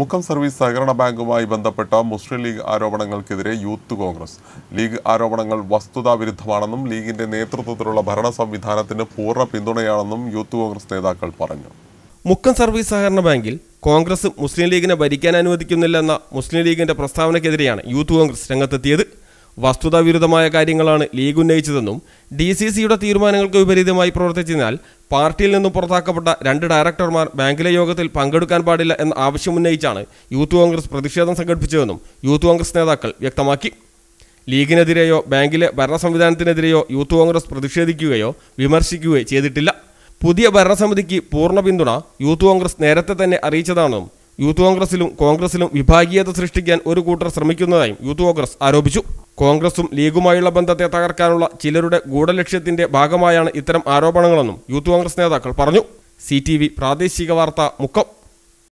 Mukkam service സഹകരണ ബാങ്കുമായി ബന്ധപ്പെട്ട മുസ്ലിം ലീഗ് ആരോപണങ്ങൾക്കെതിരെ യൂത്ത് കോൺഗ്രസ് ലീഗ് ആരോപണങ്ങൾ വസ്തുതാവിരുദ്ധമാണെന്നും ലീഗിന്റെ നേതൃത്വത്തിലുള്ള ഭരണ സംവിധാനത്തിന് പൂർണ്ണ പിന്തുണയാണെന്നും യൂത്ത് കോൺഗ്രസ് നേതാക്കൾ പറഞ്ഞു മുക്കം സർവീസ് സഹകരണ ബാങ്കിൽ കോൺഗ്രസ് മുസ്ലിം ലീഗിനെ ഭരിക്കാൻ അനുവദിക്കുന്നില്ലെന്ന മുസ്ലിം ലീഗിന്റെ പ്രസ്താവനയ്ക്കെതിരെയാണ് യൂത്ത് കോൺഗ്രസ് രംഗത്തെത്തിയത് വസ്തുതാവിരുദ്ധമായ കാര്യങ്ങളാണ് ലീഗ് ഉന്നയിച്ചതെന്നും ഡി സി സിയുടെ തീരുമാനങ്ങൾക്ക് വിപരീതമായി പ്രവർത്തിച്ചതിനാൽ പാർട്ടിയിൽ നിന്നും പുറത്താക്കപ്പെട്ട രണ്ട് ഡയറക്ടർമാർ ബാങ്കിലെ യോഗത്തിൽ പങ്കെടുക്കാൻ പാടില്ല എന്ന ആവശ്യം ഉന്നയിച്ചാണ് യൂത്ത് കോൺഗ്രസ് പ്രതിഷേധം സംഘടിപ്പിച്ചതെന്നും യൂത്ത് കോൺഗ്രസ് നേതാക്കൾ വ്യക്തമാക്കി ലീഗിനെതിരെയോ ബാങ്കിലെ ഭരണ സംവിധാനത്തിനെതിരെയോ യൂത്ത് കോൺഗ്രസ് പ്രതിഷേധിക്കുകയോ വിമർശിക്കുകയോ ചെയ്തിട്ടില്ല പുതിയ ഭരണസമിതിക്ക് പൂർണ്ണ പിന്തുണ യൂത്ത് കോൺഗ്രസ് നേരത്തെ തന്നെ അറിയിച്ചതാണെന്നും യൂത്ത് കോൺഗ്രസിലും കോൺഗ്രസിലും വിഭാഗീയത സൃഷ്ടിക്കാൻ ഒരു കൂട്ടർ ശ്രമിക്കുന്നതായും യൂത്ത് കോൺഗ്രസ് ആരോപിച്ചു കോൺഗ്രസും ലീഗുമായുള്ള ബന്ധത്തെ തകർക്കാനുള്ള ചിലരുടെ ഗൂഢലക്ഷ്യത്തിന്റെ ഭാഗമായാണ് ഇത്തരം ആരോപണങ്ങളെന്നും യൂത്ത് കോൺഗ്രസ് നേതാക്കൾ പറഞ്ഞു സി പ്രാദേശിക വാർത്ത മുക്കം